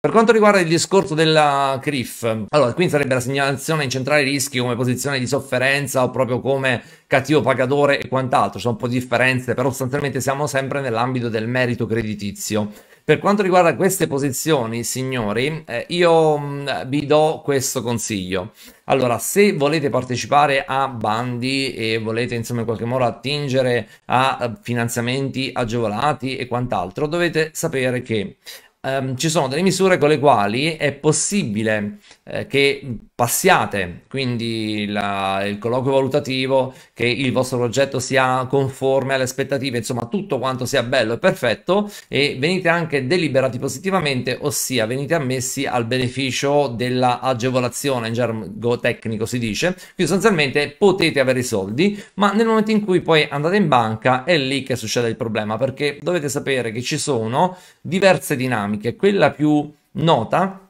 Per quanto riguarda il discorso della CRIF, allora qui sarebbe la segnalazione in centrale rischi come posizione di sofferenza o proprio come cattivo pagatore e quant'altro, c'è un po' di differenze, però sostanzialmente siamo sempre nell'ambito del merito creditizio. Per quanto riguarda queste posizioni, signori, eh, io mh, mm, vi do questo consiglio. Allora, se volete partecipare a bandi e volete insomma in qualche modo attingere a eh, finanziamenti agevolati e quant'altro, dovete sapere che ehm, ci sono delle misure con le quali è possibile eh, che passiate quindi la, il colloquio valutativo, che il vostro progetto sia conforme alle aspettative, insomma tutto quanto sia bello e perfetto e venite anche deliberati positivamente, ossia venite ammessi al beneficio dell'agevolazione, in gergo tecnico si dice, quindi sostanzialmente potete avere i soldi, ma nel momento in cui poi andate in banca è lì che succede il problema, perché dovete sapere che ci sono diverse dinamiche dinamiche. Quella più nota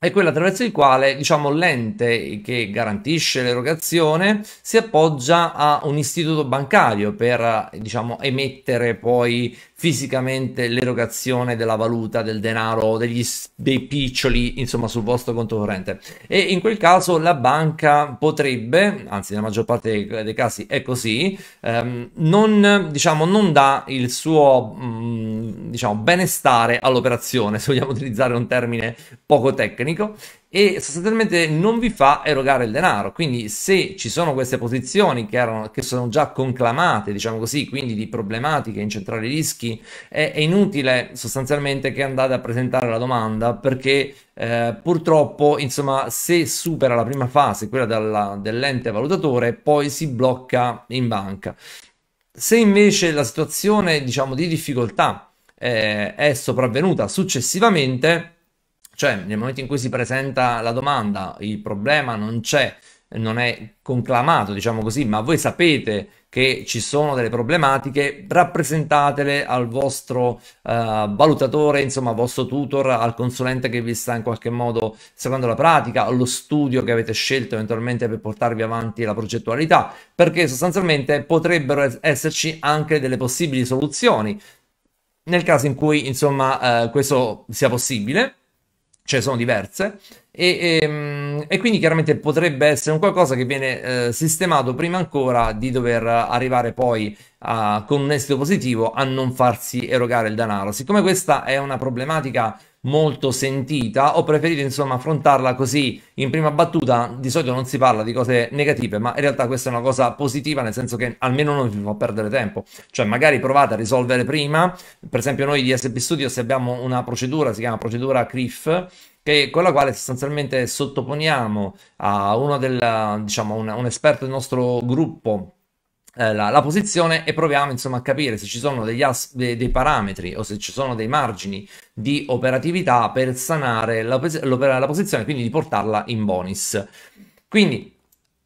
è quella attraverso il quale diciamo l'ente che garantisce l'erogazione si appoggia a un istituto bancario per diciamo emettere poi fisicamente l'erogazione della valuta del denaro degli, dei piccioli insomma sul vostro conto corrente e in quel caso la banca potrebbe anzi nella maggior parte dei, casi è così ehm, non diciamo non dà il suo mh, mm, diciamo, benestare all'operazione, se vogliamo utilizzare un termine poco tecnico, e sostanzialmente non vi fa erogare il denaro. Quindi se ci sono queste posizioni che, erano, che sono già conclamate, diciamo così, quindi di problematiche in centrale rischi, è, è inutile sostanzialmente che andate a presentare la domanda perché eh, purtroppo, insomma, se supera la prima fase, quella dalla, dell'ente valutatore, poi si blocca in banca. Se invece la situazione, diciamo, di difficoltà eh, è sopravvenuta successivamente, cioè nel momento in cui si presenta la domanda, il problema non c'è, non è conclamato, diciamo così, ma voi sapete che ci sono delle problematiche, rappresentatele al vostro uh, valutatore, insomma, al vostro tutor, al consulente che vi sta in qualche modo seguendo la pratica, allo studio che avete scelto eventualmente per portarvi avanti la progettualità, perché sostanzialmente potrebbero esserci anche delle possibili soluzioni nel caso in cui insomma eh, questo sia possibile, cioè sono diverse, e, e, ehm, e, quindi chiaramente potrebbe essere un qualcosa che viene eh, sistemato prima ancora di dover arrivare poi a, con un esito positivo a non farsi erogare il denaro. Siccome questa è una problematica molto sentita, ho preferito insomma affrontarla così in prima battuta. Di solito non si parla di cose negative, ma in realtà questa è una cosa positiva, nel senso che almeno non vi fa perdere tempo. Cioè, magari provate a risolvere prima. Per esempio, noi di SP Studios abbiamo una procedura, si chiama procedura CRIF, che, con la quale sostanzialmente sottoponiamo a uno del, diciamo, un, un esperto del nostro gruppo eh, la, la, posizione e proviamo insomma a capire se ci sono degli as, de, dei parametri o se ci sono dei margini di operatività per sanare la, la, la posizione, quindi di portarla in bonus. Quindi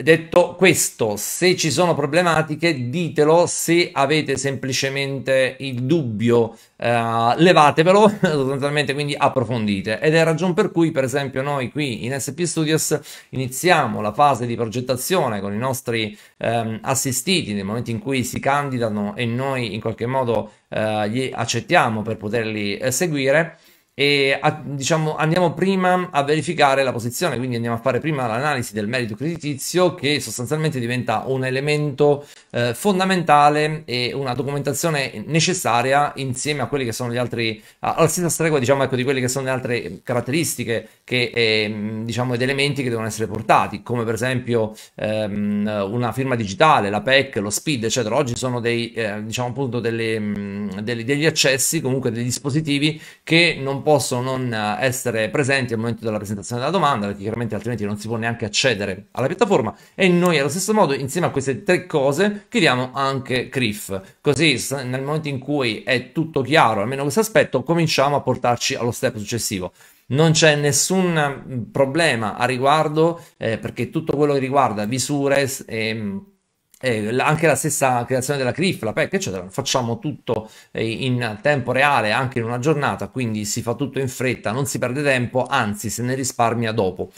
Detto questo, se ci sono problematiche, ditelo, se avete semplicemente il dubbio, eh, levatevelo, sostanzialmente quindi approfondite. Ed è ragion per cui, per esempio, noi qui in SP Studios iniziamo la fase di progettazione con i nostri eh, assistiti nel momento in cui si candidano e noi in qualche modo eh, li accettiamo per poterli eh, seguire e a, diciamo andiamo prima a verificare la posizione, quindi andiamo a fare prima l'analisi del merito creditizio che sostanzialmente diventa un elemento eh, fondamentale e una documentazione necessaria insieme a quelli che sono gli altri, alla stessa stregua diciamo ecco di quelli che sono le altre caratteristiche che, eh, diciamo ed elementi che devono essere portati come per esempio ehm, una firma digitale, la PEC, lo SPID eccetera, oggi sono dei eh, diciamo appunto delle, mh, mm, degli, degli accessi comunque dei dispositivi che non possono possono non eh, essere presenti al momento della presentazione della domanda, perché chiaramente altrimenti non si può neanche accedere alla piattaforma. E noi allo stesso modo, insieme a queste tre cose, chiediamo anche CRIF. Così nel momento in cui è tutto chiaro, almeno questo aspetto, cominciamo a portarci allo step successivo. Non c'è nessun mm, problema a riguardo, eh, perché tutto quello che riguarda visure e ehm, eh, anche la stessa creazione della CRIF, la PEC, eccetera, facciamo tutto eh, in tempo reale, anche in una giornata, quindi si fa tutto in fretta, non si perde tempo, anzi se ne risparmia dopo.